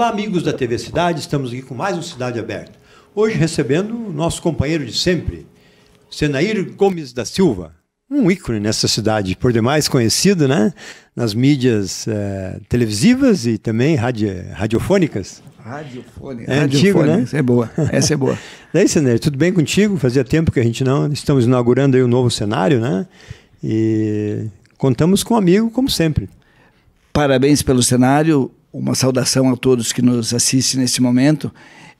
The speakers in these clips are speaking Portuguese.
Olá, amigos da TV Cidade, estamos aqui com mais um Cidade Aberta. Hoje recebendo o nosso companheiro de sempre, Senair Gomes da Silva, um ícone nessa cidade, por demais conhecido, né? Nas mídias eh, televisivas e também radio, radiofônicas. Radiofônica. É antigo, né? Essa é boa, essa é boa. Daí, Senair, tudo bem contigo? Fazia tempo que a gente não... Estamos inaugurando aí um novo cenário, né? E contamos com um amigo, como sempre. Parabéns pelo cenário, uma saudação a todos que nos assistem nesse momento.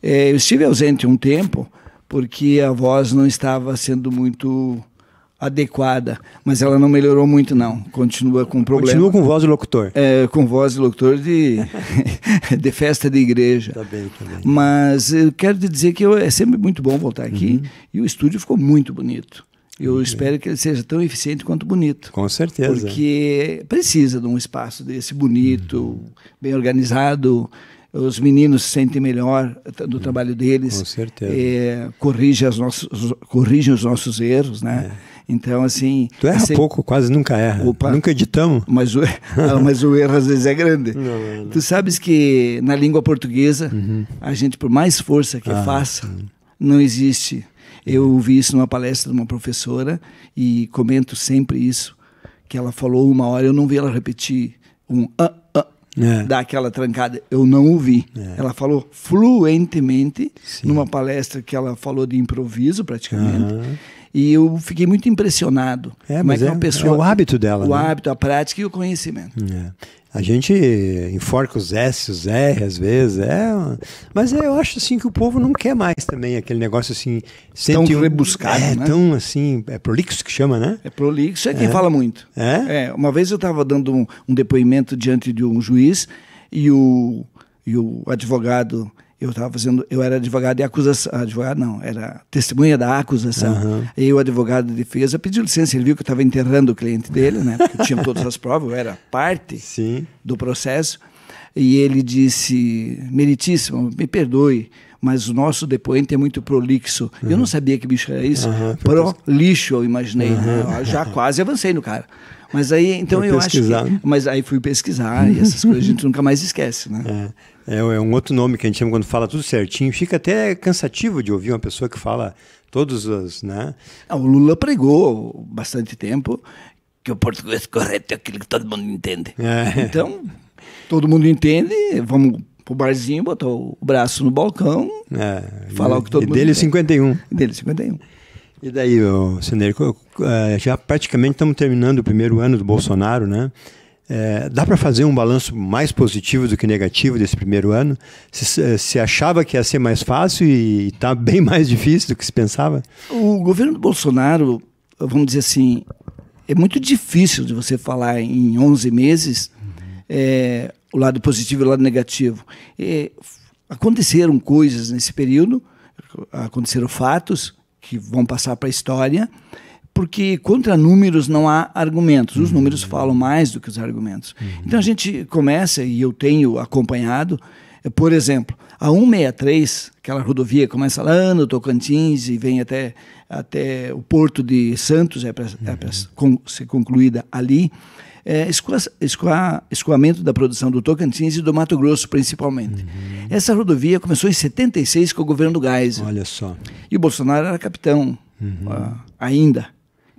É, eu estive ausente um tempo porque a voz não estava sendo muito adequada, mas ela não melhorou muito não, continua com problema. Continua com voz de locutor. É, com voz de locutor de, de festa de igreja. Tá bem, tá bem. Mas eu quero te dizer que eu, é sempre muito bom voltar aqui uhum. e o estúdio ficou muito bonito. Eu espero que ele seja tão eficiente quanto bonito. Com certeza. Porque precisa de um espaço desse bonito, uhum. bem organizado. Os meninos se sentem melhor do uhum. trabalho deles. Com certeza. É, corrige, as nossos, corrige os nossos erros, né? É. Então, assim. Tu erra assim, pouco, quase nunca erra. Opa, nunca editamos. Mas o, ah, mas o erro às vezes é grande. Não, não, não. Tu sabes que na língua portuguesa, uhum. a gente, por mais força que ah, faça, não existe eu ouvi isso numa palestra de uma professora e comento sempre isso, que ela falou uma hora, eu não vi ela repetir um ah, ah, é. dar aquela trancada. Eu não ouvi. É. Ela falou fluentemente Sim. numa palestra que ela falou de improviso praticamente. Uhum. E eu fiquei muito impressionado. É, é mas é, é, pessoa, é, o hábito dela. O né? hábito, a prática e o conhecimento. É. A gente enforca os S, os R às vezes, é. Mas eu acho assim que o povo não quer mais também aquele negócio assim. Tão um, rebuscado. É, né? tão assim. É prolixo que chama, né? É prolixo, é, é. quem fala muito. É? é uma vez eu estava dando um, um, depoimento diante de um juiz e o, e o advogado eu estava fazendo, eu era advogado de acusação, advogado não, era testemunha da acusação. Uhum. E o advogado de defesa pediu licença, ele viu que eu estava enterrando o cliente dele, né? Porque tinha todas as provas, eu era parte Sim. do processo. E ele disse: "Meritíssimo, me perdoe, mas o nosso depoente é muito prolixo. Uhum. Eu não sabia que bicho era isso. Uhum, Pro lixo, eu imaginei. Uhum. Eu já quase avancei no cara. Mas aí, então eu pesquisar. acho que. Mas aí fui pesquisar e essas coisas a gente nunca mais esquece, né? É. É, é um outro nome que a gente chama quando fala tudo certinho. Fica até cansativo de ouvir uma pessoa que fala todos os. Né? Ah, o Lula pregou bastante tempo que o português correto é aquilo que todo mundo entende. É. Então, todo mundo entende, vamos pro barzinho, botar o braço no balcão, é. falar o que todo e mundo dele entende. 51. E dele 51. E daí, Senhor é, já praticamente estamos terminando o primeiro ano do Bolsonaro, né? É, dá para fazer um balanço mais positivo do que negativo desse primeiro ano? Se, se achava que ia ser mais fácil e está bem mais difícil do que se pensava? O governo do Bolsonaro, vamos dizer assim, é muito difícil de você falar em 11 meses é, o lado positivo e o lado negativo. É, aconteceram coisas nesse período, aconteceram fatos que vão passar para a história porque contra números não há argumentos. Os uhum. números falam mais do que os argumentos. Uhum. Então a gente começa, e eu tenho acompanhado, eh, por exemplo, a 163, aquela rodovia que começa lá no Tocantins e vem até, até o porto de Santos, é para é uhum. é ser concluída ali. É, escoa, escoa, escoamento da produção do Tocantins e do Mato Grosso, principalmente. Uhum. Essa rodovia começou em 76 com o governo do Geisel. Olha só. E o Bolsonaro era capitão uhum. uh, ainda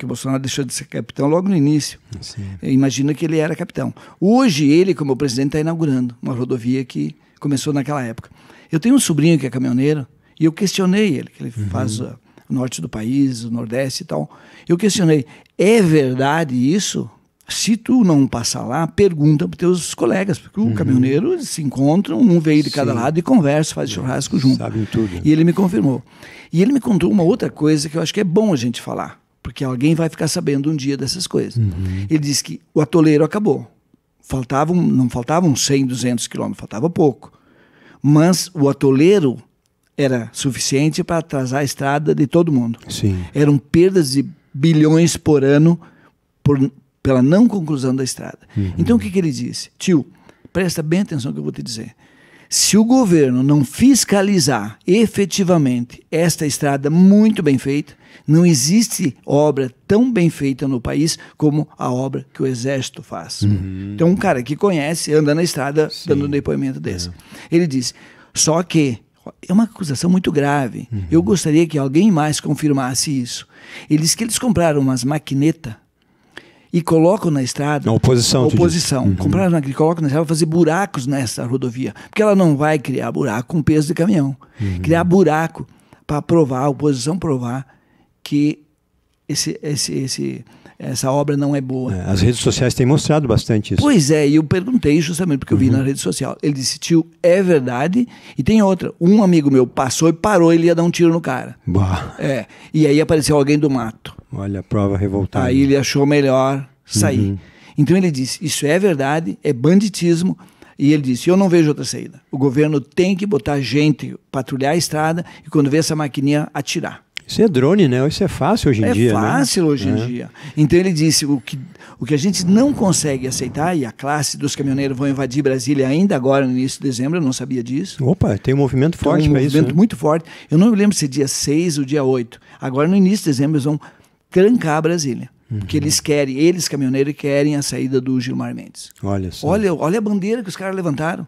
que o Bolsonaro deixou de ser capitão logo no início. Sim. Imagina que ele era capitão. Hoje ele, como presidente, está inaugurando uma rodovia que começou naquela época. Eu tenho um sobrinho que é caminhoneiro e eu questionei ele, que ele uhum. faz o norte do país, o nordeste e tal. Eu questionei, é verdade isso? Se tu não passar lá, pergunta para teus colegas, porque uhum. o caminhoneiro se encontram, um veio de Sim. cada lado e conversa, faz churrasco junto. Sabem tudo. E ele me confirmou. E ele me contou uma outra coisa que eu acho que é bom a gente falar. Porque alguém vai ficar sabendo um dia dessas coisas. Uhum. Ele disse que o atoleiro acabou. Faltavam, não faltavam 100, 200 quilômetros, faltava pouco. Mas o atoleiro era suficiente para atrasar a estrada de todo mundo. Sim. Eram perdas de bilhões por ano por, pela não conclusão da estrada. Uhum. Então o que, que ele disse? Tio, presta bem atenção no que eu vou te dizer. Se o governo não fiscalizar efetivamente esta estrada muito bem feita, não existe obra tão bem feita no país como a obra que o Exército faz. Uhum. Então, um cara que conhece anda na estrada Sim. dando um depoimento desse. É. Ele diz: só que é uma acusação muito grave. Uhum. Eu gostaria que alguém mais confirmasse isso. Ele diz que eles compraram umas maquinetas e colocam na estrada. Na oposição. oposição. Uhum. Compraram e colocam na estrada fazer buracos nessa rodovia. Porque ela não vai criar buraco com peso de caminhão. Uhum. Criar buraco para provar, a oposição provar que esse, esse, esse essa obra não é boa. É, as redes sociais têm mostrado bastante isso. Pois é, e eu perguntei justamente porque eu vi uhum. na rede social. Ele disse, tio, é verdade. E tem outra. Um amigo meu passou e parou, ele ia dar um tiro no cara. Bah. É. E aí apareceu alguém do mato. Olha, prova revoltada. Aí ele achou melhor sair. Uhum. Então ele disse, isso é verdade, é banditismo. E ele disse: Eu não vejo outra saída. O governo tem que botar gente patrulhar a estrada e, quando vê essa maquininha, atirar. Isso é drone, né? Isso é fácil hoje em é dia. Né? É fácil né? hoje é. em dia. Então ele disse: o que, o que a gente não consegue aceitar, e a classe dos caminhoneiros vão invadir Brasília ainda agora, no início de dezembro, eu não sabia disso. Opa, tem um movimento então, forte então, um para isso. Um movimento né? muito forte. Eu não me lembro se é dia 6 ou dia 8. Agora, no início de dezembro, eles vão trancar Brasília. Uhum. Porque eles querem, eles caminhoneiros querem a saída do Gilmar Mendes. Olha só. Olha, olha a bandeira que os caras levantaram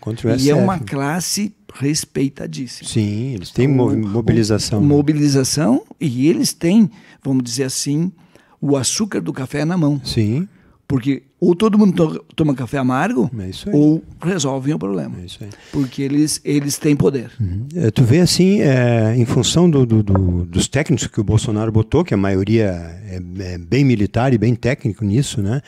contra o SF. E é uma classe respeitadíssima. Sim, eles têm mobilização. Né? mobilização e eles têm, vamos dizer assim, o açúcar do café na mão. Sim. Porque ou todo mundo to toma café amargo, é ou resolvem o problema. É porque eles, eles têm poder. Uhum. É, tu vê assim, é, em função do, do, do, dos técnicos que o Bolsonaro botou, que a maioria é, é, bem militar e bem técnico nisso, né?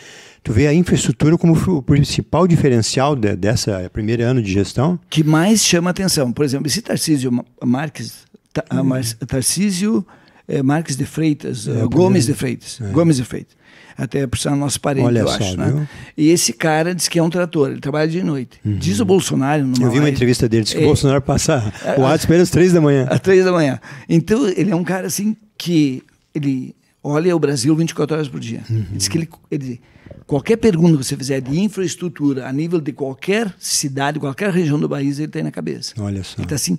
Tu vê a infraestrutura como o principal diferencial de, dessa primeiro ano de gestão. Que mais chama atenção. Por exemplo, esse Tarcísio Marques, ta, uhum. Marques Tarcísio... É, Marques de Freitas, eh, Gomes de Freitas, Gomes de Freitas até Priscila nosso parente, Olha eu só, acho. Né? E esse cara diz que é um trator, ele trabalha de noite. Uhum. Diz o Bolsonaro Eu vi uma entrevista dele, diz que é. é, o Bolsonaro passa o ato às três da manhã. Às três da manhã. Então, ele é um cara assim que ele olha o Brasil 24 horas por dia. Uhum. Diz que ele, ele, qualquer pergunta que você fizer de infraestrutura a nível de qualquer cidade, qualquer região do país, ele tem na cabeça. Olha só. Ele está assim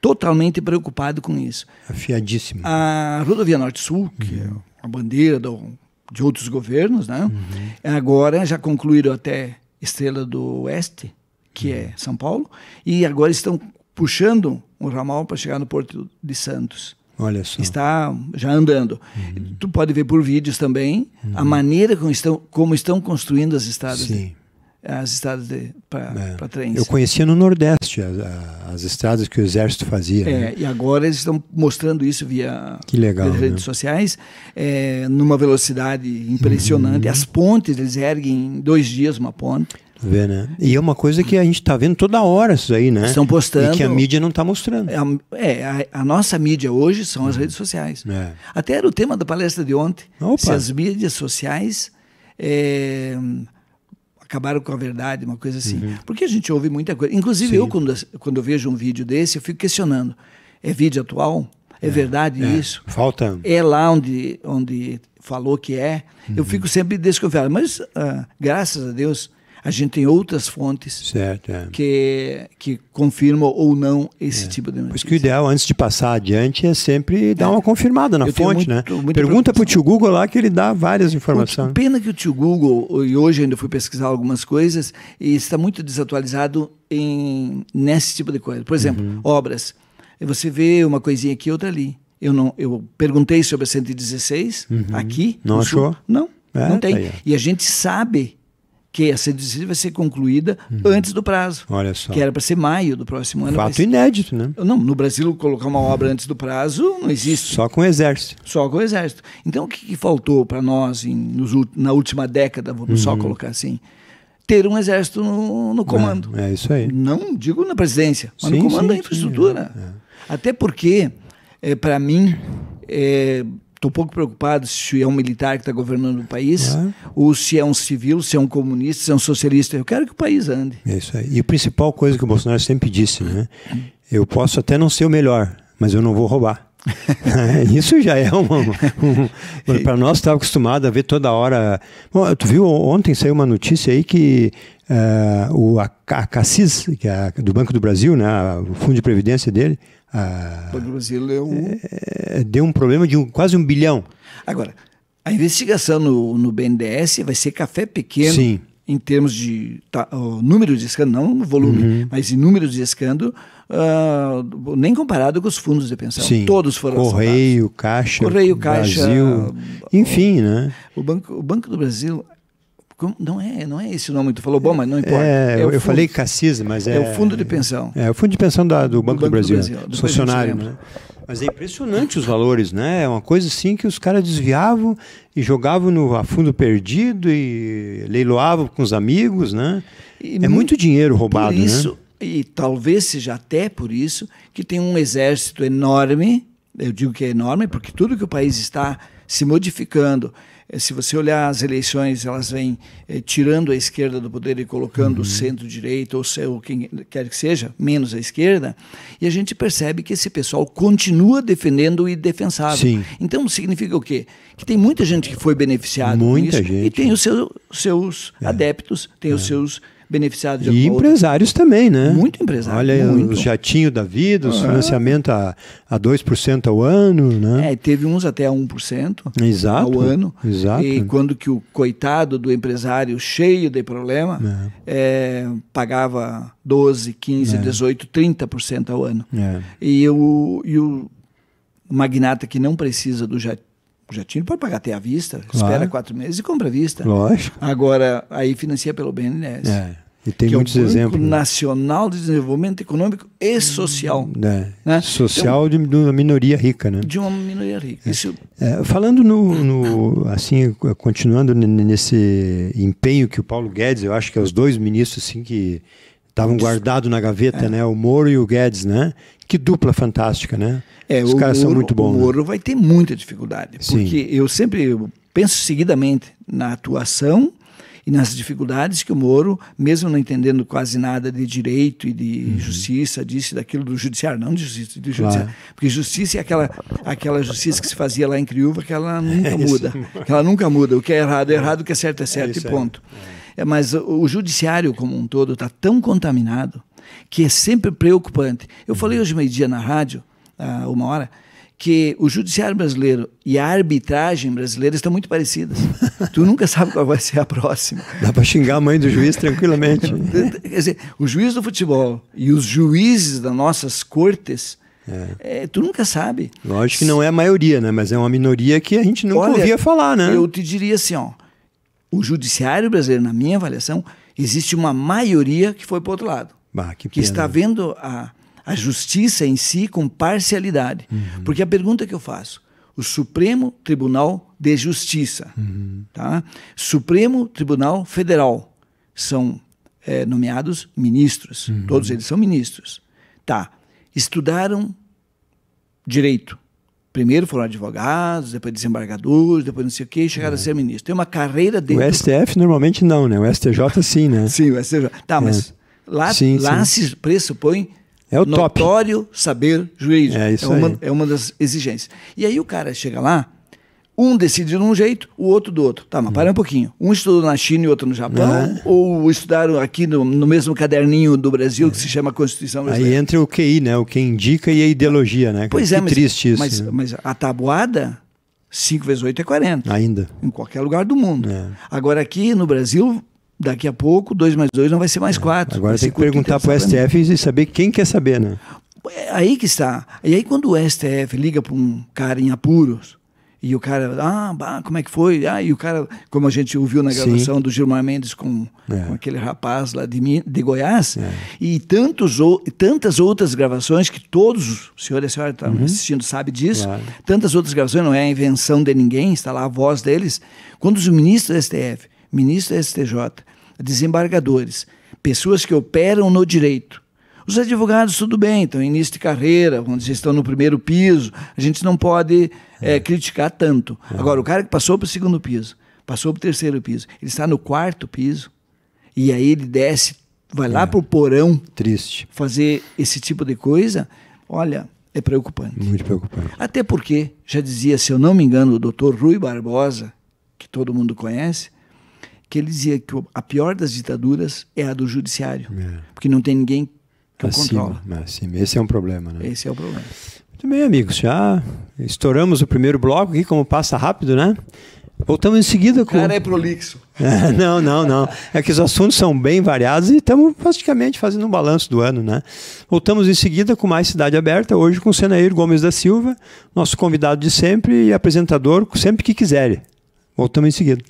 totalmente preocupado com isso. Afiadíssimo. A rodovia Norte-Sul, que uhum. é a bandeira do de outros governos, né? Uhum. Agora já concluíram até Estrela do Oeste, que é uhum. é São Paulo, e agora estão puxando um ramal para chegar no Porto de Santos. Olha só. Está já andando. Uhum. Tu pode ver por vídeos também a uhum. maneira como estão, como estão construindo as estradas. Sim as estradas para é. trens. Eu conhecia no Nordeste as, as, estradas que o Exército fazia. É, né? E agora eles estão mostrando isso via, legal, redes né? sociais, é, numa velocidade impressionante. Uhum. As pontes, eles erguem em dois dias uma ponte. Vê, né? E é uma coisa que a gente está vendo toda hora isso aí, né? Estão postando. E que a mídia não está mostrando. É, é, a, a, nossa mídia hoje são as uhum. redes sociais. É. Até era o tema da palestra de ontem. Opa. Se as mídias sociais... É, acabaram com a verdade, uma coisa assim. Uhum. Porque a gente ouve muita coisa. Inclusive, Sim. eu, quando, quando eu vejo um vídeo desse, eu fico questionando: é vídeo atual? É, é verdade é. isso? Falta. É lá onde, onde falou que é. Uhum. Eu fico sempre desconfiado. Mas, ah, graças a Deus, a gente tem outras fontes certo, é. que, que confirmam ou não esse é. tipo de notícia. Por isso que o ideal, antes de passar adiante, é sempre dar é. uma confirmada na Eu fonte. Muito, né? Pergunta para o tio Google lá que ele dá várias informações. Pena que o tio Google, e hoje ainda fui pesquisar algumas coisas, e está muito desatualizado em, nesse tipo de coisa. Por exemplo, uhum. obras. Você vê uma coisinha aqui, outra ali. Eu, não, eu perguntei sobre a 116 uhum. aqui. Não achou? Sul. Não, é, não tem. e a gente sabe que essa desistência vai ser concluída uhum. antes do prazo. Olha só. Que era para ser maio do próximo ano. Fato ser... inédito, né? Não, no Brasil colocar uma obra antes do prazo não existe. Só com o exército. Só com o exército. Então o que, que faltou para nós em, nos, na última década, vamos uhum. só colocar assim, ter um exército no, no comando. É, é, isso aí. Não digo na presidência, mas sim, no comando sim, da infraestrutura. Sim, é, é. Até porque, é, para mim, é, Estou pouco preocupado se é um militar que está governando o país, ou se é um civil, se é um comunista, se é um socialista. Eu quero que o país ande. É isso aí. E a principal coisa que o Bolsonaro sempre disse, né? Eu posso até não ser o melhor, mas eu não vou roubar. isso já é um. um, um Para nós, estava tá acostumado a ver toda hora. Bom, tu viu, ontem saiu uma notícia aí que uh, o, a, a que é do Banco do Brasil, né, o Fundo de Previdência dele, ah. o Banco do Brasil é um... É, é, deu um problema de um, quase um bilhão. Agora, a investigação no, no BNDES vai ser café pequeno Sim. em termos de tá, número de escândalo, não volume, uhum. mas em número de escândalo, uh, nem comparado com os fundos de pensão. Sim. Todos foram Correio, assaltados. Caixa, Correio, Caixa, Brasil, enfim, né? O Banco, o Banco do Brasil como? Não é, não é esse o nome. Tu falou, bom, mas não é, importa. É, é eu fundo, falei Cassis mas é. É o fundo de pensão. É, o fundo de pensão da, do, Banco do, Banco do Brasil. Do Brasil. Do funcionário, né? Mas é impressionante os valores, né? É uma coisa assim que os caras desviavam e jogavam no a fundo perdido e leiloavam com os amigos, né? E é muito, muito dinheiro roubado, por né? isso, né? E talvez seja até por isso que tem um exército enorme, eu digo que é enorme, porque tudo que o país está se modificando, eh, se você olhar as eleições, elas vêm eh, tirando a esquerda do poder e colocando uhum. o centro-direita, ou, ou quem quer que seja, menos a esquerda, e a gente percebe que esse pessoal continua defendendo o indefensável. Sim. Então significa o quê? Que tem muita gente que foi beneficiada muita com isso, gente. e tem os seu, seus é. adeptos, tem é. os seus beneficiados. De e acordo. empresários também, né? Muito empresário. Olha muito. os jatinhos da vida, os ah. financiamentos a, a 2% ao ano, né? É, teve uns até a 1% exato, ao ano. Exato. E quando que o coitado do empresário cheio de problema é. É, pagava 12, 15, é. 18, 30% ao ano. É. E, o, e o magnata que não precisa do jatinho tinha pode pagar até à vista, claro. espera quatro meses e compra à vista. Lógico. Agora, aí financia pelo BNDES. É. E tem é muitos é exemplos. Banco né? Nacional de Desenvolvimento Econômico e Social. É. Né? Social então, de, uma minoria rica, né? De uma minoria rica. É. Isso... É, falando no, no, assim, continuando nesse empenho que o Paulo Guedes, eu acho que é os dois ministros assim que estavam guardados na gaveta, é. né? O Moro e o Guedes, né? Que dupla fantástica, né? É, Os caras são muito bons. O né? Moro né? vai ter muita dificuldade, Sim. porque eu sempre penso seguidamente na atuação e nas dificuldades que o Moro, mesmo não entendendo quase nada de direito e de uhum. justiça, disse daquilo do judiciário, não de justiça, de judiciário, porque justiça é aquela, aquela justiça que se fazia lá em Criúva, que ela nunca é muda, que ela nunca muda, o que é errado é errado, o que é certo é, é certo é e ponto. É. mas o, o judiciário como um todo está tão contaminado que é sempre preocupante. Eu falei hoje meio-dia na rádio, uma hora, que o judiciário brasileiro e a arbitragem brasileira estão muito parecidas. tu nunca sabe qual vai ser a próxima. Dá para xingar a mãe do juiz tranquilamente. Quer dizer, o juiz do futebol e os juízes das nossas cortes é. É, tu nunca sabe. Lógico que não é a maioria, né? Mas é uma minoria que a gente nunca Olha, ouvia falar, né? Eu te diria assim, ó. O judiciário brasileiro, na minha avaliação, existe uma maioria que foi para outro lado. Bah, que, que, está vendo a, a justiça em si com parcialidade. Uhum. Porque a pergunta que eu faço, o Supremo Tribunal de Justiça, uhum. tá? Supremo Tribunal Federal, são é, nomeados ministros, uhum. todos eles são ministros. Tá, estudaram direito. Primeiro foram advogados, depois desembargadores, depois não sei o quê, chegaram é. a ser ministro. Tem uma carreira dentro. O STF normalmente não, né? O STJ sim, né? sim, o STJ. Tá, é. mas Lá, sim, lá sim. se pressupõe é o notório top. saber jurídico. É, isso é, uma, aí. é uma das exigências. E aí o cara chega lá, um decide de um jeito, o outro do outro. Tá, mas hum. para um pouquinho. Um estudou na China e outro no Japão, é. ou estudaram aqui no, no mesmo caderninho do Brasil, é. que se é. chama Constituição Brasileira. Aí entra o QI, né? O que indica e a ideologia, né? Pois que é, mas, triste isso. Mas, né? mas a tabuada, 5 vezes 8 é 40. Ainda. Em qualquer lugar do mundo. É. Agora, aqui no Brasil, daqui a pouco, 2 mais 2 não vai ser mais 4. É, agora tem que perguntar para o STF e saber quem quer saber, né? É aí que está. E aí quando o STF liga para um cara em apuros, e o cara, ah, bah, como é que foi? Ah, e o cara, como a gente ouviu na gravação Sim. do Gilmar Mendes com, é. com, aquele rapaz lá de, de Goiás, é. e tantos, ou, tantas outras gravações que todos, o senhor e a senhora estão tá uhum. assistindo, sabe disso, claro. tantas outras gravações, não é a invenção de ninguém, está lá a voz deles. Quando os ministros do STF, ministro do STJ, desembargadores, pessoas que operam no direito. Os advogados, tudo bem, estão em início de carreira, vamos dizer, estão no primeiro piso, a gente não pode é. É, criticar tanto. É. Agora, o cara que passou para o segundo piso, passou para o terceiro piso, ele está no quarto piso, e aí ele desce, vai lá é. para o porão. Triste. Fazer esse tipo de coisa, olha, é preocupante. Muito preocupante. Até porque, já dizia, se eu não me engano, o doutor Rui Barbosa, que todo mundo conhece, que ele dizia que a pior das ditaduras é a do judiciário, é. porque não tem ninguém que acima, o controla. Acima. Esse é um problema, né? Esse é o problema. Muito bem, amigos. Já estouramos o primeiro bloco aqui, como passa rápido, né? Voltamos em seguida com. O cara é prolixo. É, não, não, não. É que os assuntos são bem variados e estamos praticamente fazendo um balanço do ano, né? Voltamos em seguida com mais Cidade Aberta, hoje com o Senair Gomes da Silva, nosso convidado de sempre e apresentador sempre que quiser. Voltamos em seguida.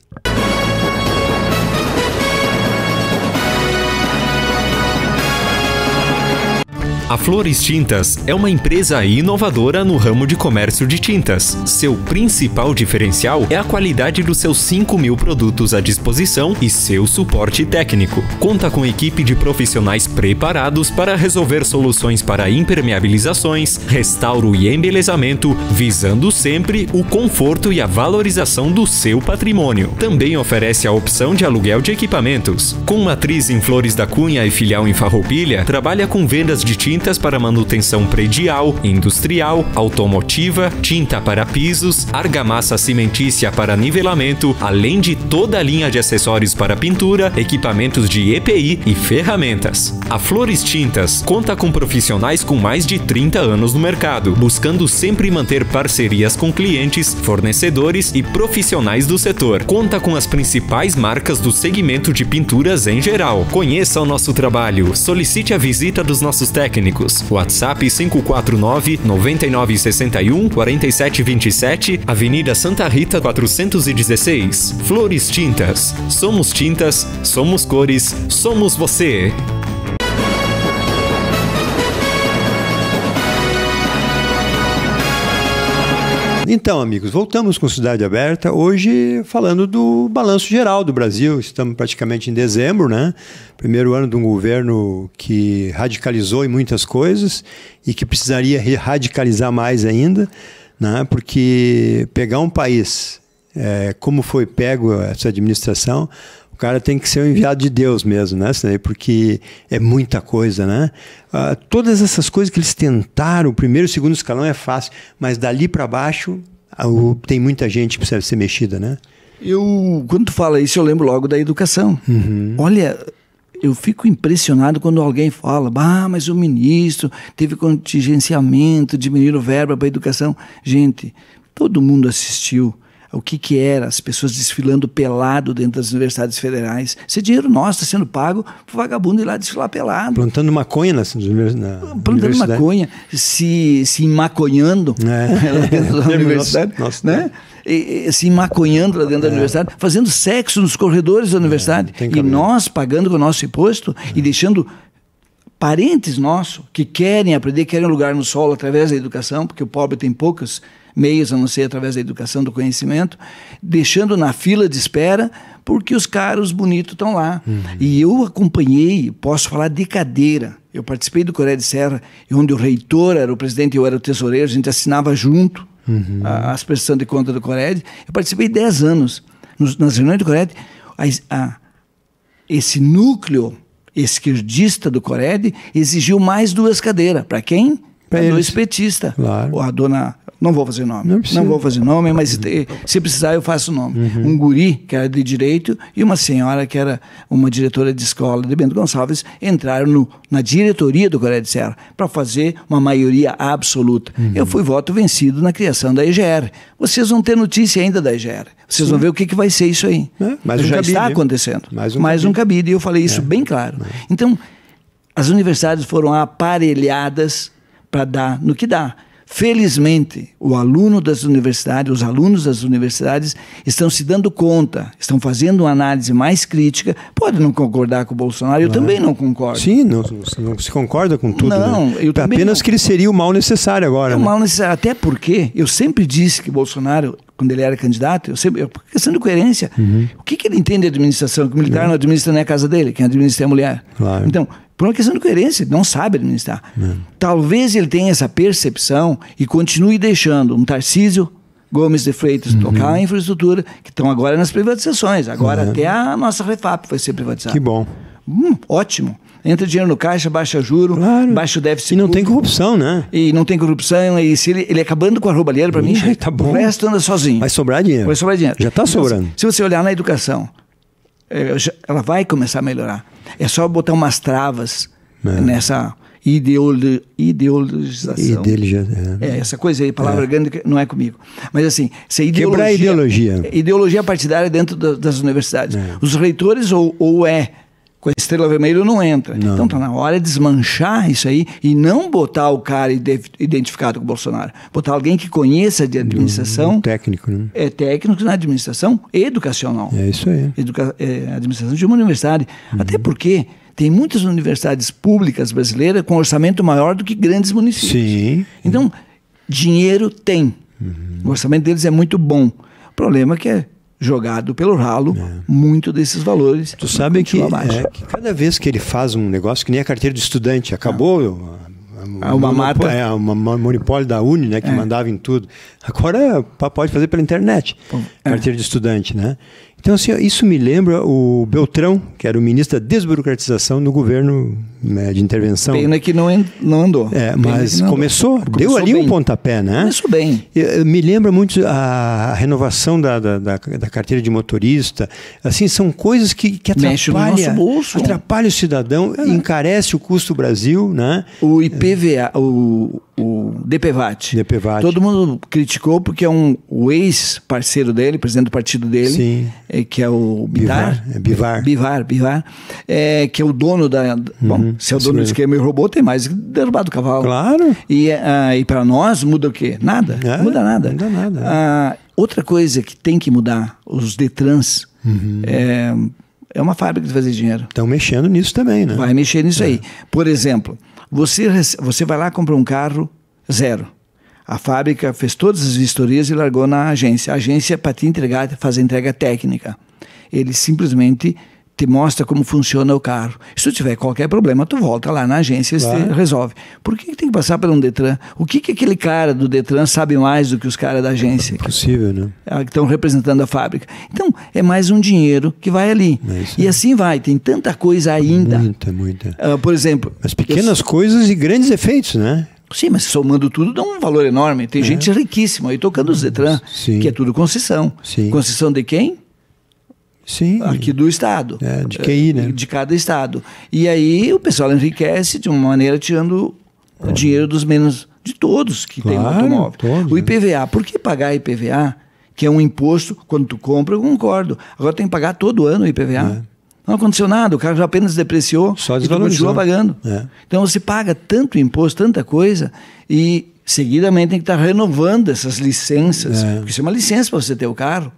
A Flores Tintas é uma empresa inovadora no ramo de comércio de tintas. Seu principal diferencial é a qualidade dos seus 5 mil produtos à disposição e seu suporte técnico. Conta com equipe de profissionais preparados para resolver soluções para impermeabilizações, restauro e embelezamento, visando sempre o conforto e a valorização do seu patrimônio. Também oferece a opção de aluguel de equipamentos. Com matriz em Flores da Cunha e filial em Farroupilha, trabalha com vendas de tintas tintas para manutenção predial, industrial, automotiva, tinta para pisos, argamassa cimentícia para nivelamento, além de toda a linha de acessórios para pintura, equipamentos de EPI e ferramentas. A Flores Tintas conta com profissionais com mais de 30 anos no mercado, buscando sempre manter parcerias com clientes, fornecedores e profissionais do setor. Conta com as principais marcas do segmento de pinturas em geral. Conheça o nosso trabalho, solicite a visita dos nossos técnicos WhatsApp 549 9961 4727, Avenida Santa Rita 416. Flores Tintas. Somos tintas, somos cores, somos você. Então, amigos, voltamos com Cidade Aberta, hoje falando do balanço geral do Brasil. Estamos praticamente em dezembro, né? Primeiro ano de um governo que radicalizou em muitas coisas e que precisaria radicalizar mais ainda, né? Porque pegar um país é, como foi pego essa administração cara tem que ser o enviado de Deus mesmo, né? Porque é muita coisa, né? Uh, todas essas coisas que eles tentaram, o primeiro e segundo escalão é fácil, mas dali para baixo uh, tem muita gente que precisa ser mexida, né? Eu, quando tu fala isso, eu lembro logo da educação. Uhum. Olha, eu fico impressionado quando alguém fala, ah, mas o ministro teve contingenciamento, diminuíram verba para educação. Gente, todo mundo assistiu o que, que era, as pessoas desfilando pelado dentro das universidades federais. Isso é dinheiro nosso, está sendo pago para vagabundo ir lá desfilar pelado. Plantando maconha nas, universidades. Plantando universidade. maconha, se, se maconhando é. lá dentro da é universidade. Nossa, né? né? E, e, se maconhando lá dentro é. da universidade, fazendo sexo nos corredores da é, universidade. É, e nós pagando com o nosso imposto e é. deixando parentes nossos que querem aprender, querem um lugar no solo através da educação, porque o pobre tem poucas meios, a não ser através da educação, do conhecimento, deixando na fila de espera porque os caras bonitos estão lá. Uhum. E eu acompanhei, posso falar de cadeira. Eu participei do Coreia de Serra, onde o reitor era o presidente e eu era o tesoureiro, a gente assinava junto uhum. a, a expressão de conta do Coreia. Eu participei 10 anos. Nos, nas reuniões do Coreia, a, a, esse núcleo esquerdista do Cored exigiu mais duas cadeiras. Para quem? Pra é do Claro. Ou a dona. Não vou fazer nome. Não, é não vou fazer nome, mas se precisar eu faço nome. Uhum. Um guri, que era de direito, e uma senhora, que era uma diretora de escola de Bento Gonçalves, entraram no, na diretoria do Coreia de Serra para fazer uma maioria absoluta. Uhum. Eu fui voto vencido na criação da EGR. Vocês vão ter notícia ainda da EGR. Vocês Sim. vão ver o que, que vai ser isso aí. É, mais um já cabide. está acontecendo. Mais um, mais cabide. um cabide. E eu falei isso é. bem claro. É. Então, as universidades foram aparelhadas para dar no que dá. Felizmente, o aluno das universidades, os alunos das universidades estão se dando conta, estão fazendo uma análise mais crítica. Pode não concordar com o Bolsonaro, eu também não concordo. Sim, não, não, se concorda com tudo. Né? Não, né? eu é apenas não. que ele seria o mal necessário agora. É o né? mal necessário, até porque eu sempre disse que Bolsonaro quando ele era candidato, eu sempre, é questão de coerência. Uhum. O que, que, ele entende de administração? Que o militar uhum. não administra nem a casa dele, quem administra é a mulher. Claro. Então, por uma questão de coerência, ele não sabe administrar. Hum. Talvez ele tenha essa percepção e continue deixando um Tarcísio Gomes de Freitas uhum. tocar a infraestrutura, que estão agora nas privatizações. Agora uhum. até a nossa refap vai ser privatizada. Que bom. Hum, ótimo. Entra dinheiro no caixa, baixa juro, claro. baixa o déficit. E não tem corrupção, né? E não tem corrupção. E se ele, ele acabando com a roubalheira, para mim, tá bom. o resto anda sozinho. Vai sobrar dinheiro. Vai sobrar dinheiro. Já está sobrando. Então, se você olhar na educação, ela vai começar a melhorar. É só botar umas travas é. nessa ideolo, ideologização. é. é. essa coisa aí, palavra é. grande não é comigo. Mas assim, se ideologia, Quebrar a ideologia. Ideologia partidária dentro das universidades. É. Os reitores ou, ou é com a estrela vermelha não entra. Não. Então tá na hora de desmanchar isso aí e não botar o cara identificado com o Bolsonaro. Botar alguém que conheça de administração. Um técnico, né? É técnico na administração educacional. É isso aí. Educa é, administração de uma universidade. Uhum. Até porque tem muitas universidades públicas brasileiras com orçamento maior do que grandes municípios. Sim. Então, dinheiro tem. Uhum. O orçamento deles é muito bom. O problema é que é jogado pelo ralo é. muito desses valores. Tu sabe que, é, que, cada vez que ele faz um negócio que nem a carteira de estudante, acabou é. a, a, uma marca, É, uma é, monopólio da Uni, né, que é. mandava em tudo. Agora pode fazer pela internet, Bom, é. carteira de estudante, né? Então, assim, isso me lembra o Beltrão, que era o ministro da desburocratização no governo né, de intervenção. Pena que não, não andou. É, mas não começou, andou. deu começou ali bem. um pontapé, né? Começou bem. Eh, me lembra muito a renovação da, da, da, da, carteira de motorista. Assim, são coisas que, que atrapalham, no atrapalha o cidadão, é. Né? encarece o custo do Brasil, né? O IPVA, o o DPVAT. DPVAT. Todo mundo criticou porque é um, o ex-parceiro dele, presidente do partido dele, Sim. É, que é o Bivar. É Bivar. Bivar, Bivar. É, que é o dono da. Uhum, bom, se é o dono do esquema e roubou, tem mais que derrubar do cavalo. Claro. E, ah, e para nós muda o quê? Nada. É, muda nada. Muda nada. É. Ah, outra coisa que tem que mudar, os Detrans. Uhum. É, é uma fábrica de fazer dinheiro. Estão mexendo nisso também, né? Vai mexer nisso é. aí. Por exemplo, você, você vai lá comprar um carro, zero. A fábrica fez todas as vistorias e largou na agência. A agência, é para te entregar, faz a entrega técnica. Ele simplesmente te mostra como funciona o carro. Se tu tiver qualquer problema, tu volta lá na agência e claro. resolve. Por que, que, tem que passar por um Detran? O que, que aquele cara do Detran sabe mais do que os caras da agência? É possível, né? Ah, que estão representando a fábrica. Então, é mais um dinheiro que vai ali. É e assim vai, tem tanta coisa ainda. Muita, muita. Uh, por exemplo. As pequenas coisas e grandes efeitos, né? Sim, mas somando tudo dá um valor enorme. Tem é. gente riquíssima aí tocando os Detran, Sim. que é tudo concessão. Sim. Concessão de quem? Sim. aqui do estado. É, de QI, né? De cada estado. E aí o pessoal enriquece de uma maneira tirando o dinheiro dos menos de todos que claro, tem automóvel. Todos, o né? IPVA, por que pagar IPVA? Que é um imposto, quando tu compra, eu concordo. Agora tem que pagar todo ano o IPVA. É. Não aconteceu nada, o carro já apenas depreciou Só e continua pagando. É. Então você paga tanto imposto, tanta coisa, e seguidamente tem que estar renovando essas licenças. É. Porque isso é uma licença para você ter o carro.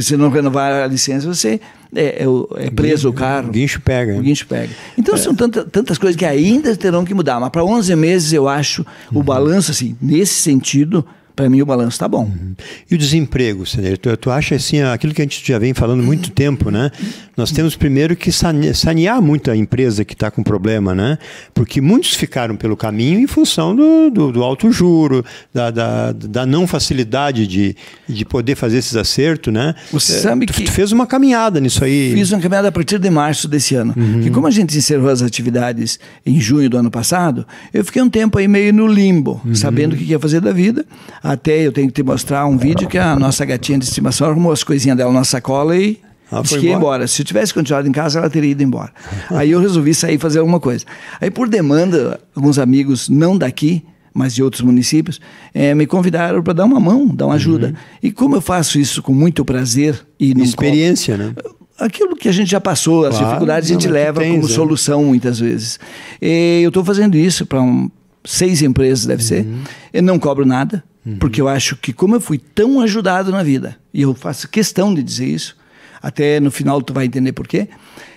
Porque se não renovar a licença, você é, é, é preso o carro. O guincho pega. Né? O guincho pega. Então é. são tantas coisas que ainda terão que mudar. Mas para 11 meses, eu acho uhum. o balanço, assim, nesse sentido, para mim o balanço está bom. Uhum. E o desemprego, senhor Tu, tu acha assim, aquilo que a gente já vem falando muito uhum. tempo, né? Nós temos primeiro que sanear, sanear muito a empresa que está com problema, né? Porque muitos ficaram pelo caminho em função do, do, do alto juro, da, da, da, não facilidade de, de poder fazer esses acertos, né? Você é, sabe tu, que tu fez uma caminhada nisso aí. Fiz uma caminhada a partir de março desse ano. Uhum. E como a gente encerrou as atividades em junho do ano passado, eu fiquei um tempo aí meio no limbo, uhum. sabendo o que ia fazer da vida. Até eu tenho que te mostrar um vídeo que a nossa gatinha de estimação arrumou as coisinhas dela na sacola e ela ah, disse que ia embora. embora. Se eu tivesse continuado em casa, ela teria ido embora. Aí eu resolvi sair fazer alguma coisa. Aí, por demanda, alguns amigos, não daqui, mas de outros municípios, é, me convidaram para dar uma mão, dar uma ajuda. Uhum. E como eu faço isso com muito prazer e experiência, né? Aquilo que a gente já passou, claro, as dificuldades a gente leva tens, como é. solução muitas vezes. E eh, eu estou fazendo isso para um, seis empresas, deve uhum. ser. Eu não cobro nada. Uhum. Porque eu acho que, como eu fui tão ajudado na vida, e eu faço questão de dizer isso, até no final tu vai entender por quê.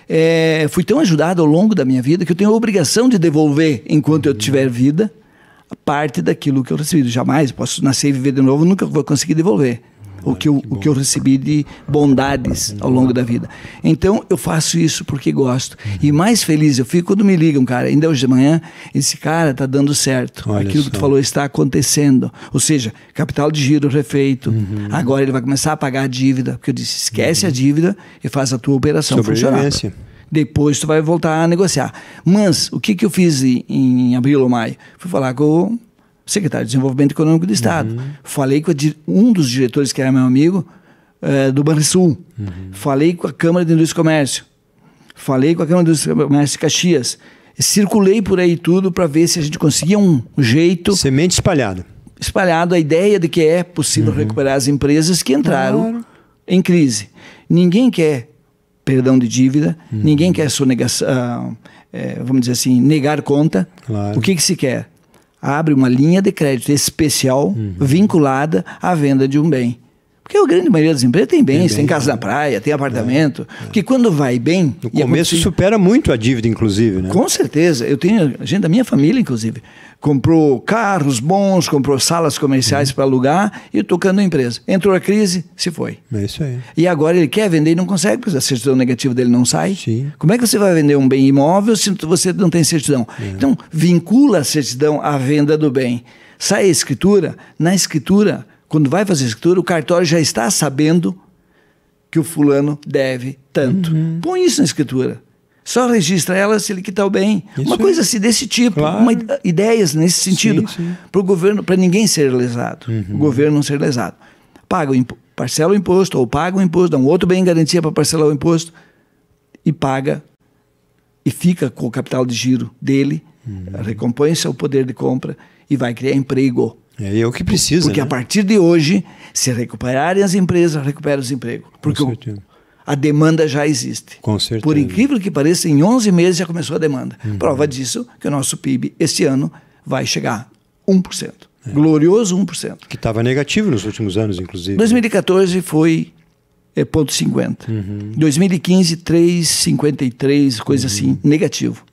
É, fui tão ajudado ao longo da minha vida que eu tenho a obrigação de devolver, enquanto uhum. eu tiver vida, parte daquilo que eu recebi. Jamais posso nascer e viver de novo, nunca vou conseguir devolver o que eu, que o que eu recebi de bondades ao longo da vida. Então eu faço isso porque gosto. E uhum. mais feliz eu fico quando me ligam, cara. Ainda hoje de manhã, esse cara tá dando certo. Olha Aquilo só. que tu falou está acontecendo. Ou seja, capital de giro refeito. Uhum. Agora ele vai começar a pagar a dívida. Porque eu disse: esquece uhum. a dívida e faz a tua operação funcionar. Depois tu vai voltar a negociar. Mas o que, que eu fiz em, em abril ou maio? Fui falar com secretário de Desenvolvimento Econômico do uhum. Estado. Uhum. Falei com um dos diretores, que era meu amigo, é, do Banrisul. Uhum. Falei com a Câmara de Indústria e Comércio. Falei com a Câmara de Indústria e Comércio de Caxias. Circulei por aí tudo para ver se a gente conseguia um jeito. Semente espalhada. Espalhada a ideia de que é possível uhum. recuperar as empresas que entraram claro. em crise. Ninguém quer perdão de dívida, ninguém uhum. quer sonegação, é, vamos dizer assim, negar conta. Claro. O que, que se quer? abre uma linha de crédito especial uhum. vinculada à venda de um bem. Porque a grande maioria das empresas tem bens, tem, tem casa na né? praia, tem é. apartamento. É, é. Porque quando vai bem. No começo supera muito a dívida, inclusive, né? Com certeza. Eu tenho gente da minha família, inclusive, comprou carros bons, comprou salas comerciais uhum. para alugar e tocando a empresa. Entrou a crise, se foi. É isso aí. E agora ele quer vender e não consegue, porque a certidão negativa dele não sai. Sim. Como é que você vai vender um bem imóvel se você não tem certidão? É. Então, vincula a certidão à venda do bem. Sai a escritura, na escritura quando vai fazer a escritura, o cartório já está sabendo que o fulano deve tanto. Uhum. Põe isso na escritura. Só registra ela se ele quitar tá o bem. Isso uma coisa assim desse tipo, claro. uma, ideias nesse sentido, para o governo, para ninguém ser lesado, uhum. o governo não ser lesado. Paga o impo parcela o imposto ou paga o imposto, dá um outro bem em garantia para parcelar o imposto e paga e fica com o capital de giro dele, uhum. recompõe seu poder de compra e vai criar emprego. É eu que preciso. Porque né? a partir de hoje, se recuperarem as empresas, recupera os empregos. Porque Com certeza. a demanda já existe. Com certeza. Por incrível que pareça, em 11 meses já começou a demanda. Uhum. Prova disso que o nosso PIB este ano vai chegar 1%. É. Glorioso 1%. Que estava negativo nos últimos anos, inclusive. 2014 foi é, ponto 50. Uhum. 2015, 3,53, coisa uhum. assim, negativo.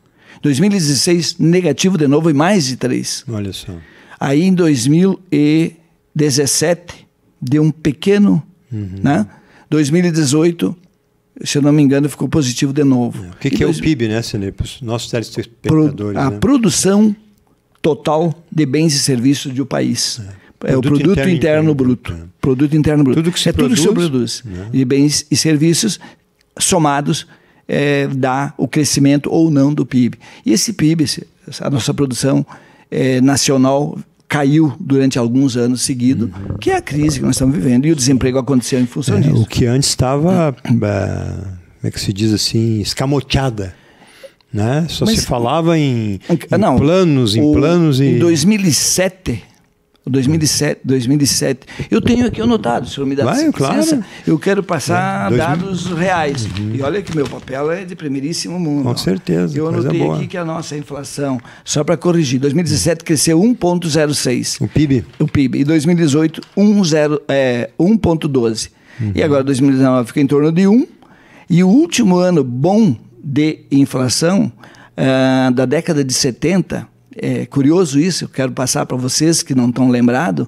2016, negativo de novo e mais de 3. Olha só. Aí em 2017 deu um pequeno, uhum. né? 2018 se eu não me engano, ficou positivo de novo. É. O que, que dois... é o PIB, né, Senê? Para os nossos telespectadores. Pro... Né? A né? produção total de bens e serviços do país. É, é o produto interno, interno bruto. É. Produto interno bruto. Tudo que se é produz, tudo que se produz. Né? bens e serviços somados é, dá o crescimento ou não do PIB. E esse PIB, a nossa produção é, nacional caiu durante alguns anos seguidos, uhum. que é a crise que nós estamos vivendo. E o desemprego aconteceu em função é, disso. O que antes estava, eh, como é que se diz assim, escamoteada. Né? Só Mas, se falava em, em não, planos, em o, planos. E... Em 2007, 2007, 2007. Eu tenho aqui anotado, o senhor me dá Vai, licença? Claro. Eu quero passar é, dados reais. Uhum. E olha que meu papel é de primeiríssimo mundo. Com certeza. Eu anotei aqui que a nossa inflação, só para corrigir, 2017 cresceu 1,06. O PIB? O PIB. E 2018, 1,12. É, uhum. E agora 2019 fica em torno de 1. E o último ano bom de inflação uh, da década de 70 é curioso isso, eu quero passar para vocês que não estão lembrados.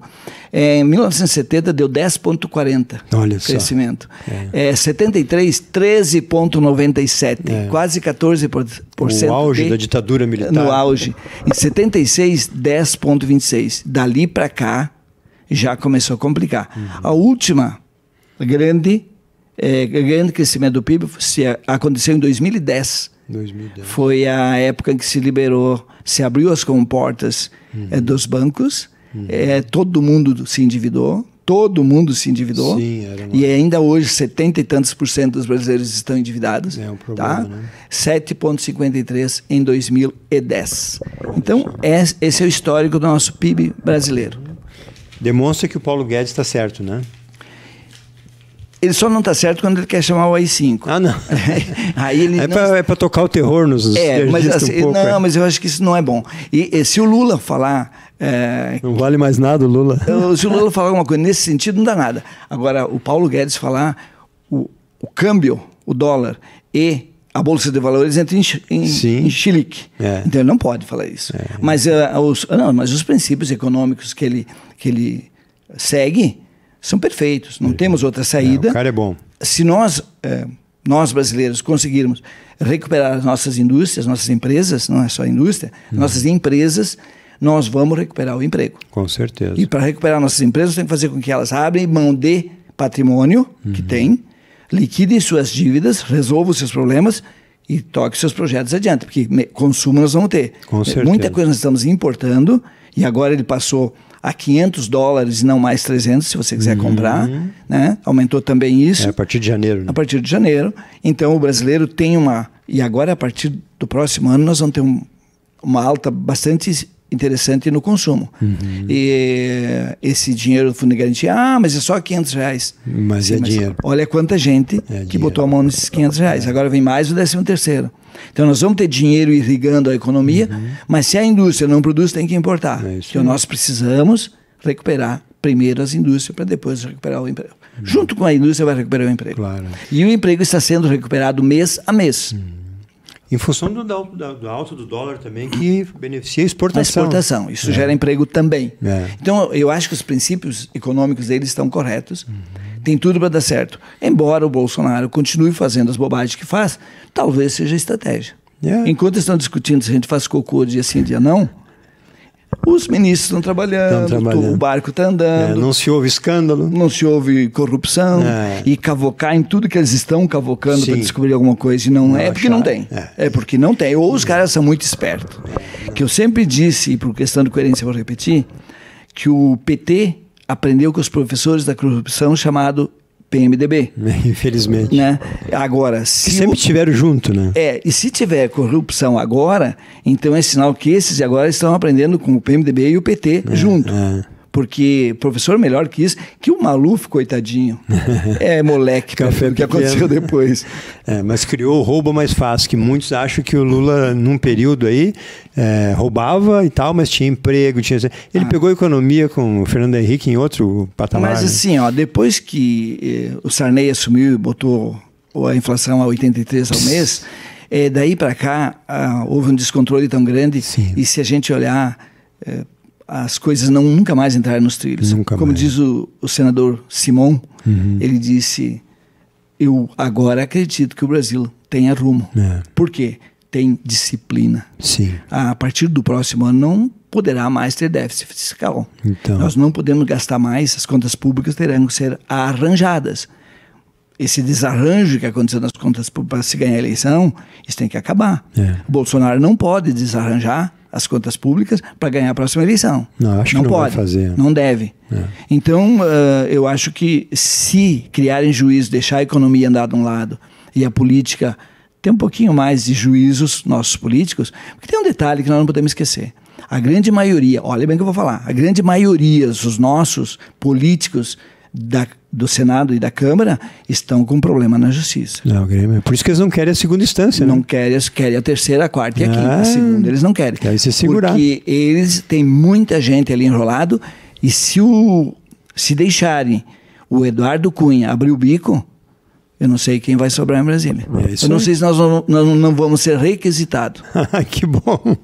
É, em 1970 deu 10,40 Olha crescimento. É. É, 73, 13,97, é. quase 14%. No auge de, da ditadura militar. No auge. Em 76, 10,26. Dali para cá já começou a complicar. Uhum. A última grande, é, grande crescimento do PIB se aconteceu em 2010 2010. Foi a época que se liberou, se abriu as comportas eh, uhum. é, dos bancos, uhum. é, todo mundo se endividou, todo mundo se endividou. Sim, era uma... E ainda hoje, 70 e tantos por cento dos brasileiros estão endividados. É um tá? problema, tá? né? 7,53 em 2010. Então, é, esse é o histórico do nosso PIB brasileiro. Demonstra que o Paulo Guedes está certo, né? Ele só não está certo quando ele quer chamar o AI-5. Ah, não. Aí ele é não... para é tocar o terror nos... É, mas, assim, um pouco, não, é. mas eu acho que isso não é bom. E, e se o Lula falar... É, não vale mais nada o Lula. Se o Lula falar alguma coisa nesse sentido, não dá nada. Agora, o Paulo Guedes falar o, o câmbio, o dólar e a Bolsa de Valores entram em, em, em chilique. É. Então ele não pode falar isso. É. Mas, uh, os, não, mas os princípios econômicos que ele, que ele segue são perfeitos, não temos outra saída. É, o cara é bom. Se nós, é, nós brasileiros, conseguirmos recuperar as nossas indústrias, nossas empresas, não é só a indústria, hum. nossas empresas, nós vamos recuperar o emprego. Com certeza. E para recuperar nossas empresas, tem que fazer com que elas abrem mão de patrimônio uhum. que tem, liquidem suas dívidas, resolvam seus problemas e toquem seus projetos adiante, porque consumo nós vamos ter. Com certeza. Muita coisa nós estamos importando e agora ele passou a 500 dólares e não mais 300 se você quiser uhum. comprar. Né? Aumentou também isso. É, a partir de janeiro. Né? A partir de janeiro. Então o brasileiro tem uma. E agora, a partir do próximo ano, nós vamos ter um, uma alta bastante interessante no consumo. Uhum. E eh, esse dinheiro do Fundo de Garantia, ah, mas é só 500 reais. Mas Sim, é mas dinheiro. Olha quanta gente é que dinheiro. botou a mão nesses 500 reais. É. Agora vem mais o 13 terceiro. Então nós vamos ter dinheiro irrigando a economia, uhum. mas se a indústria não produz, tem que importar. É então nós precisamos recuperar primeiro as indústrias para depois recuperar o emprego. Uhum. Junto com a indústria vai recuperar o emprego. Claro. E o emprego está sendo recuperado mês a mês. Uhum. Em função do, do, do, alto do dólar também, que beneficia a exportação. A exportação, isso é. gera emprego também. É. Então, eu acho que os princípios econômicos deles estão corretos. Uhum tem tudo para dar certo. Embora o Bolsonaro continue fazendo as bobagens que faz, talvez seja estratégia. Yeah. É. Enquanto estão discutindo se a gente faz cocô dia sim, dia não, os ministros estão trabalhando, trabalhando. o barco está andando. É, não se houve escândalo. Não se houve corrupção. É. E cavocar em tudo que eles estão cavocando para descobrir alguma coisa. E não, não é, é porque achar. não tem. É. é. porque não tem. Ou os caras são muito espertos. Que eu sempre disse, e por questão de coerência vou repetir, que o PT aprendeu com os professores da corrupção chamado PMDB. Infelizmente. Né? Agora, se que sempre o... tiveram junto, né? É, e se tiver corrupção agora, então é sinal que esses agora estão aprendendo com o PMDB e o PT é, junto. É porque professor melhor que isso, que o Maluf, coitadinho, é moleque, café o que aconteceu depois. É, mas criou o roubo mais fácil, que muitos acham que o Lula, num período aí, é, roubava e tal, mas tinha emprego, tinha... Ele ah. pegou economia com o Fernando Henrique em outro patamar. Mas né? assim, ó, depois que eh, o Sarney assumiu e botou a inflação a 83 ao mês, eh, daí para cá ah, houve um descontrole tão grande Sim. e se a gente olhar... Eh, as coisas não nunca mais entrarem nos trilhos. Nunca Como mais. diz o, o senador Simon, uhum. ele disse: Eu agora acredito que o Brasil tenha rumo. É. Por quê? Tem disciplina. Sim. A partir do próximo ano não poderá mais ter déficit fiscal. Então. Nós não podemos gastar mais, as contas públicas terão que ser arranjadas. Esse desarranjo que aconteceu nas contas públicas para se ganhar a eleição, isso tem que acabar. É. Bolsonaro não pode desarranjar as contas públicas para ganhar a próxima eleição. Não, acho não que não pode, fazer. Né? Não deve. É. Então, uh, eu acho que se criarem juízo, deixar a economia andar de um lado e a política ter um pouquinho mais de juízos, nossos políticos, porque tem um detalhe que nós não podemos esquecer. A grande maioria, olha bem o que eu vou falar, a grande maioria dos nossos políticos da do Senado e da Câmara estão com problema na Justiça. Não, Grêmio. Por isso que eles não querem a segunda instância. Não né? querem, querem a terceira, a quarta e a ah, quinta. A ah, segunda eles não querem. Querem se segurar. Porque eles têm muita gente ali enrolado e se, o, se deixarem o Eduardo Cunha abrir o bico, eu não sei quem vai sobrar em Brasília. É eu não aí. sei se nós não, não, não vamos ser requisitados. Ah, que bom!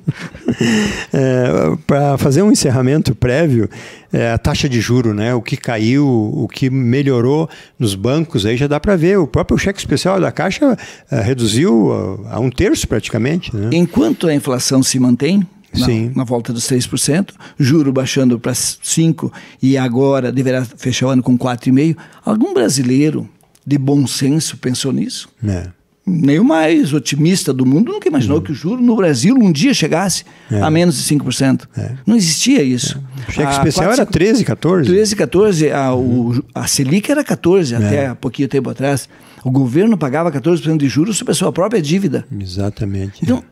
É, Para fazer um encerramento prévio, é, a taxa de juro, né? O que caiu, o que melhorou nos bancos, aí já dá para ver. O próprio cheque especial da Caixa é, reduziu a, é, a, um terço praticamente. Né? Enquanto a inflação se mantém, na, Sim. na volta dos 3%, juro baixando para 5% e agora deverá fechar o ano com 4,5%. Algum brasileiro de bom senso pensou nisso. É. Nem o mais otimista do mundo nunca imaginou uhum. que o juro no Brasil um dia chegasse é. a menos de 5%. É. Não existia isso. É. O cheque a especial 4, era 13, 14? 13, 14. A, uhum. o, a Selic era 14 é. até há pouquinho tempo atrás. O governo pagava 14% de juros sobre a sua própria dívida. Exatamente. Então,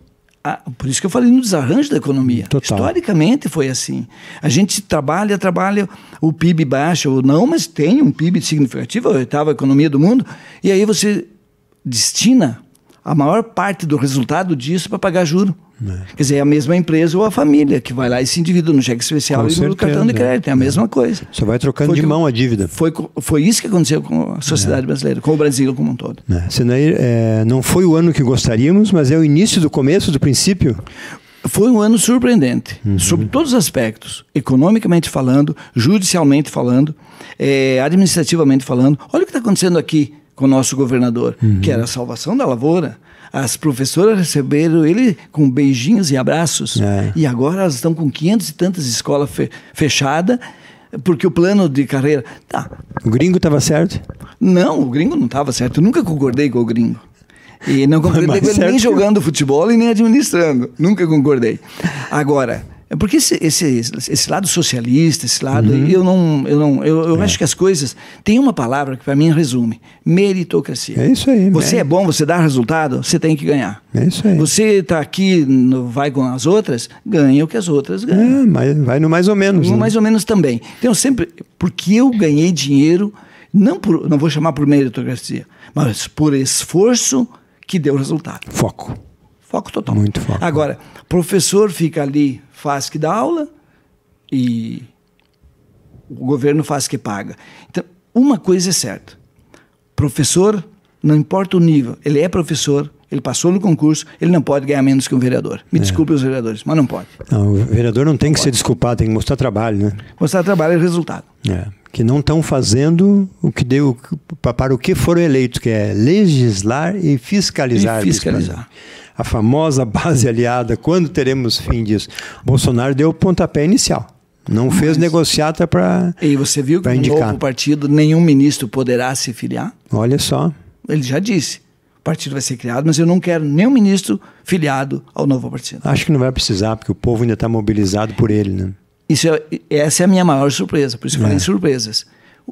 ah, por isso que eu falei no desarranjo da economia. Total. Historicamente foi assim. A gente trabalha, trabalha, o PIB baixa ou não, mas tem um PIB significativo, a oitava economia do mundo, e aí você destina a maior parte do resultado disso para pagar juro. Né? Quer dizer, é a mesma empresa ou a família que vai lá e se no cheque especial com e certeza. no cartão de crédito. É a mesma é. coisa. Você vai trocando foi de que, mão a dívida. Foi, foi isso que aconteceu com a sociedade é. brasileira, com o Brasil como um todo. É. é, não foi o ano que gostaríamos, mas é o início do começo, do princípio? Foi um ano surpreendente, uhum. sob todos os aspectos, economicamente falando, judicialmente falando, é, administrativamente falando. Olha o que está acontecendo aqui com o nosso governador, uhum. que era a salvação da lavoura, as professoras receberam ele com beijinhos e abraços. É. E agora elas estão com 500 e tantas escolas fe fechadas porque o plano de carreira. Tá. O gringo estava certo? Não, o gringo não estava certo. Eu nunca concordei com o gringo. E não concordei com ele nem jogando futebol e nem administrando. Nunca concordei. Agora é porque esse, esse, esse lado socialista, esse lado, uhum. eu não, eu não, eu, eu é. acho que as coisas tem uma palavra que para mim resume: meritocracia. É isso aí. Você é, é bom, você dá resultado, você tem que ganhar. É isso aí. Você está aqui, no, vai com as outras, ganha o que as outras ganham. É, mas vai no mais ou menos. No né? mais ou menos também. Então sempre, porque eu ganhei dinheiro não por, não vou chamar por meritocracia, mas por esforço que deu resultado. Foco. Foco total. Muito foco. Agora, professor fica ali faz que dá aula e o governo faz que paga. Então, uma coisa é certa: professor, não importa o nível, ele é professor, ele passou no concurso, ele não pode ganhar menos que um vereador. Me é. desculpe os vereadores, mas não pode. Não, o vereador não tem não que pode. ser desculpado, tem que mostrar trabalho, né? Mostrar trabalho e é resultado. É. Que não estão fazendo o que deu para o que foram eleitos, que é legislar e fiscalizar. E fiscalizar a famosa base aliada, quando teremos fim disso? Bolsonaro deu o pontapé inicial. Não fez Mas... negociata para E você viu que no novo partido nenhum ministro poderá se filiar? Olha só. Ele já disse. O partido vai ser criado, mas eu não quero nenhum ministro filiado ao novo partido. Acho que não vai precisar, porque o povo ainda está mobilizado por ele, né? Isso é, essa é a minha maior surpresa, por isso eu é. falei em surpresas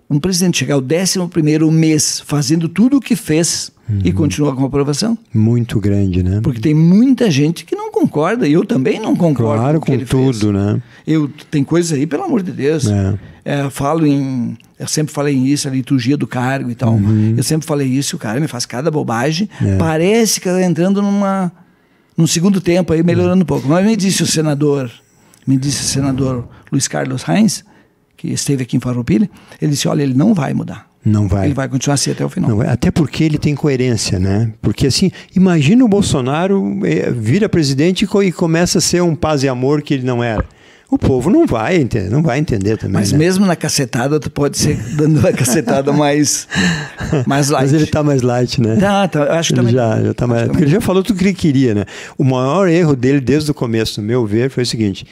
um presidente chegar ao 11 mês fazendo tudo o que fez uhum. e continuar com aprovação? Muito grande, né? Porque tem muita gente que não concorda, e eu também não concordo. Claro, com, com tudo, fez. né? Eu, tem coisas aí, pelo amor de Deus. É. É, falo em. Eu sempre falei isso, a liturgia do cargo e tal. Uhum. Eu sempre falei isso, o cara me faz cada bobagem. É. Parece que está entrando numa, num segundo tempo aí, melhorando um pouco. Mas me disse o senador, me disse o senador Luiz Carlos Reins que esteve aqui em Farroupilha, ele disse, olha, ele não vai mudar. Não vai. Ele vai continuar assim até o final. Não, é, até porque ele tem coerência, né? Porque assim, imagina o Bolsonaro eh, vira presidente e começa a ser um paz e amor que ele não era. O povo não vai entender, não vai entender também. Mas né? mesmo na cacetada, tu pode ser dando a cacetada mais, mais light. Mas ele tá mais light, né? Tá, tá acho que também. Já, já tá mais. Porque ele já falou tudo que ele queria, né? O maior erro dele desde o começo, no meu ver, foi o seguinte: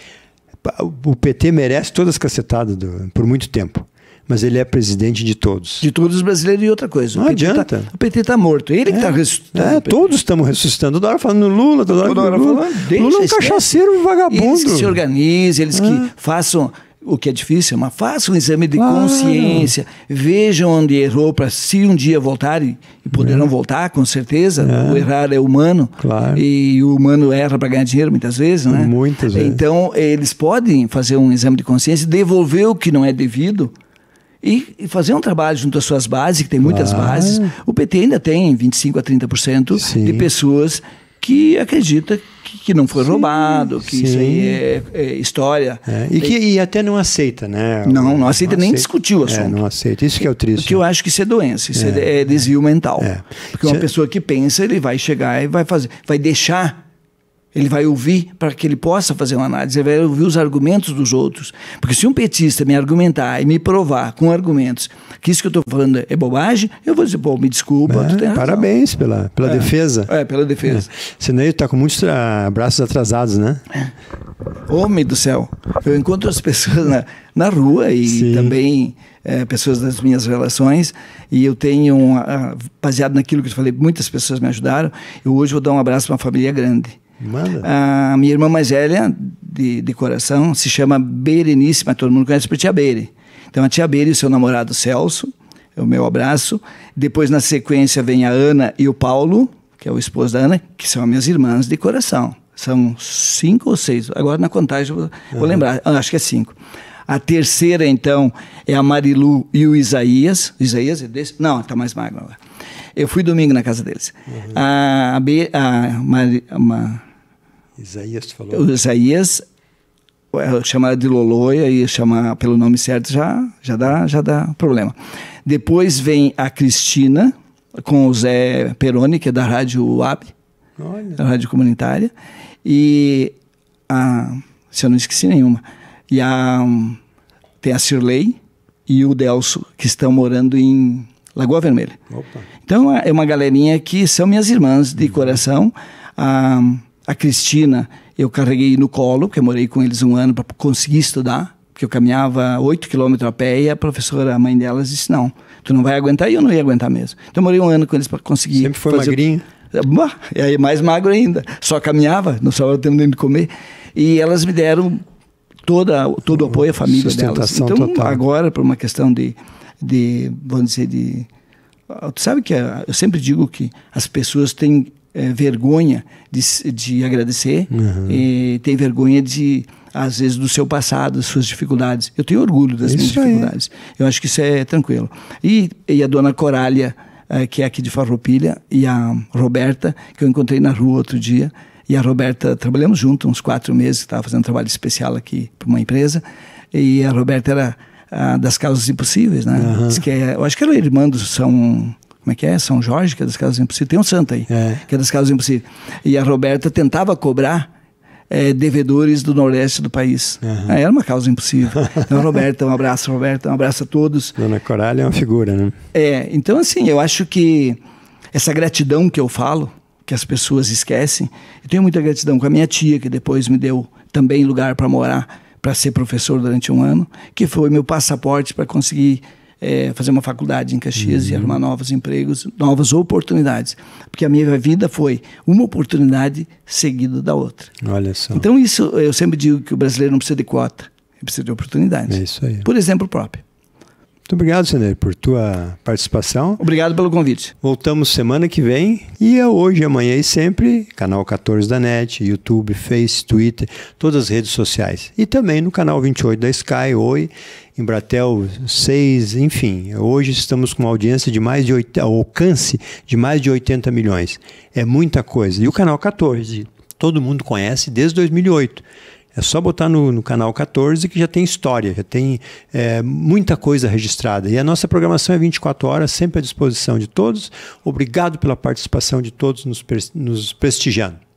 o PT merece todas as cacetadas do, por muito tempo. Mas ele é presidente de todos. De todos os brasileiros e outra coisa. Não o adianta. Tá, o PT está morto. Ele é, que está ressuscitando. É, todos estamos ressuscitando. Toda hora falando no Lula, toda hora, Lula. falando. Lula é um cachaceiro vagabundo. Eles que se organizem, eles que é. façam o que é difícil, é mas faça um exame de claro. consciência, vejam onde errou para se um dia voltarem, e poderão é. voltar, com certeza. É. O errar é humano. Claro. E o humano erra para ganhar dinheiro muitas vezes, né? Muitas vezes. Então, eles podem fazer um exame de consciência, devolver o que não é devido, e, fazer um trabalho junto às suas bases, que tem muitas bases. O PT ainda tem 25 a 30% Sim. de pessoas que acredita que, que não foi sim, roubado, que sim. isso aí é, é história. É, e que e até não aceita, né? Não, não, aceita, não nem aceita. discutiu o é, assunto. É, não aceita, isso que é o triste. Porque eu acho que isso é doença, isso é, é, é desvio mental. Porque uma pessoa que pensa, ele vai chegar e vai fazer, vai deixar ele vai ouvir para que ele possa fazer uma análise, ele vai ouvir os argumentos dos outros. Porque se um petista me argumentar e me provar com argumentos que isso que eu estou falando é bobagem, eu vou dizer, pô, me desculpa, é, Parabéns pela, pela é, defesa. É, pela defesa. É. Senão está com muitos braços atrasados, né? É. Homem do céu, eu encontro as pessoas na, na rua e Sim. também é, pessoas das minhas relações e eu tenho, ah, baseado naquilo que eu falei, muitas pessoas me ajudaram. Eu hoje vou dar um abraço para uma família grande Manda. A minha irmã mais velha, de, de coração, se chama Bereníssima, todo mundo conhece por Tia Beire. Então a Tia Beire e o seu namorado Celso, é o meu abraço. Depois, na sequência, vem a Ana e o Paulo, que é o esposo da Ana, que são minhas irmãs de coração. São cinco ou seis, agora na contagem vou, uhum. vou lembrar, ah, acho que é cinco. A terceira, então, é a Marilu e o Isaías. Isaías é desse? Não, está mais magro agora. Eu fui domingo na casa deles. Uhum. A, a, a, a, a Isaías falou. O Isaías chamar de Loloia e chamar pelo nome certo já já dá já dá problema. Depois vem a Cristina com o Zé Peroni que é da rádio UAB, Olha. da rádio comunitária e a se eu não esqueci nenhuma e a tem a Cirlei e o Delso que estão morando em Lagoa Vermelha. Opa. Então é uma galerinha que são minhas irmãs de uhum. coração. A, ah, a Cristina eu carreguei no colo, porque eu morei com eles um ano para conseguir estudar, porque eu caminhava 8 quilômetros a pé e a professora, a mãe delas, disse: Não, tu não vai aguentar e eu não ia aguentar mesmo. Então eu morei um ano com eles para conseguir. Sempre foi fazer... magrinho? É, e aí mais magro ainda. Só caminhava, não sabia tendo nem de comer. E elas me deram toda, todo o apoio à família delas. Então total. agora, por uma questão de, de, vamos dizer, de. Ah, tu sabe que ah, eu sempre digo que as pessoas têm é, vergonha de, de agradecer, uhum. e tem vergonha de às vezes do seu passado, das suas dificuldades. Eu tenho orgulho das isso minhas dificuldades. Aí. Eu acho que isso é tranquilo. E, e a dona Corália, é, que é aqui de Farroupilha, e a Roberta, que eu encontrei na rua outro dia. E a Roberta, trabalhamos junto uns quatro meses, estava fazendo um trabalho especial aqui para uma empresa. E a Roberta era a, das causas impossíveis, né? Uhum. Diz que é, eu acho que é irmã do São como é que é? São Jorge, que é das Casas Impossíveis. Tem um santo aí, é. que é das Casas Impossíveis. E a Roberta tentava cobrar é, devedores do nordeste do país. Uhum. Era uma causa impossível. Então, Roberta, um abraço, Roberta, um abraço a todos. Dona Coralha é uma figura, né? É, então assim, eu acho que essa gratidão que eu falo, que as pessoas esquecem, eu tenho muita gratidão com a minha tia, que depois me deu também lugar para morar, para ser professor durante um ano, que foi meu passaporte para conseguir é, fazer uma faculdade em Caxias uhum. e arrumar novos empregos, novas oportunidades. Porque a minha vida foi uma oportunidade seguida da outra. Olha só. Então, isso eu sempre digo que o brasileiro não precisa de quota, ele precisa de oportunidades. É isso aí. Por exemplo próprio. Muito obrigado, Sandro, por tua participação. Obrigado pelo convite. Voltamos semana que vem e é hoje, amanhã e sempre, canal 14 da NET, YouTube, Face, Twitter, todas as redes sociais. E também no canal 28 da Sky, Oi, Embratel 6, enfim. Hoje estamos com uma audiência de mais de 80, alcance de mais de 80 milhões. É muita coisa. E o canal 14, todo mundo conhece desde 2008. É só botar no, no canal 14 que já tem história, já tem é, muita coisa registrada. E a nossa programação é 24 horas, sempre à disposição de todos. Obrigado pela participação de todos nos, nos prestigiando.